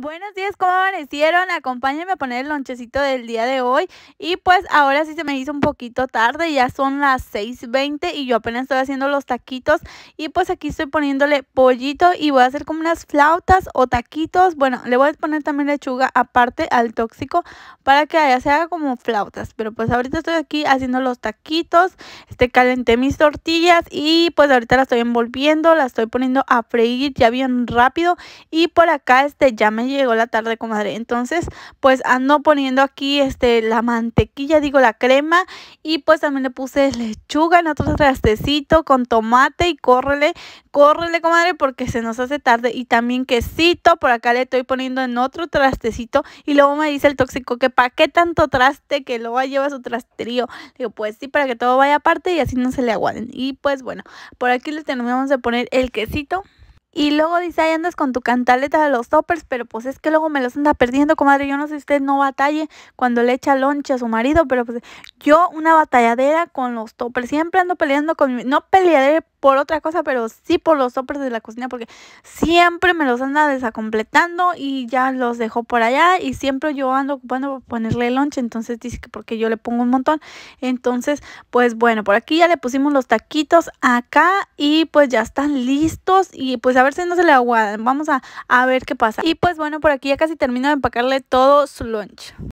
Buenos días, ¿cómo amanecieron? Acompáñenme a poner el lonchecito del día de hoy. Y pues ahora sí se me hizo un poquito tarde, ya son las 6.20 y yo apenas estoy haciendo los taquitos. Y pues aquí estoy poniéndole pollito y voy a hacer como unas flautas o taquitos. Bueno, le voy a poner también lechuga aparte al tóxico para que allá se haga como flautas. Pero pues ahorita estoy aquí haciendo los taquitos. Este, calenté mis tortillas y pues ahorita la estoy envolviendo, la estoy poniendo a freír ya bien rápido. Y por acá este ya me llegó la tarde, comadre. Entonces, pues ando poniendo aquí este, la mantequilla, digo la crema. Y pues también le puse lechuga en otro trastecito con tomate y córrele, córrele, comadre, porque se nos hace tarde. Y también quesito, por acá le estoy poniendo en otro trastecito. Y luego me dice el tóxico que para qué tanto traste que luego lleva su trasterío. Digo, pues sí, para que todo vaya aparte y así no se le aguaden. Y pues bueno, por aquí le tenemos de poner el quesito. Y luego dice, ahí andas con tu cantaleta de los toppers, pero pues es que luego me los anda perdiendo, comadre. Yo no sé si usted no batalle cuando le echa lonche a su marido, pero pues yo una batalladera con los toppers. Siempre ando peleando con No pelearé por otra cosa, pero sí por los toppers de la cocina, porque siempre me los anda desacompletando y ya los dejo por allá y siempre yo ando ocupando por ponerle lonche. Entonces dice que porque yo le pongo un montón. Entonces, pues bueno, por aquí ya le pusimos los taquitos acá y pues ya están listos y pues a ver si no se le aguadan. Vamos a, a ver qué pasa. Y pues bueno, por aquí ya casi termino de empacarle todo su lunch.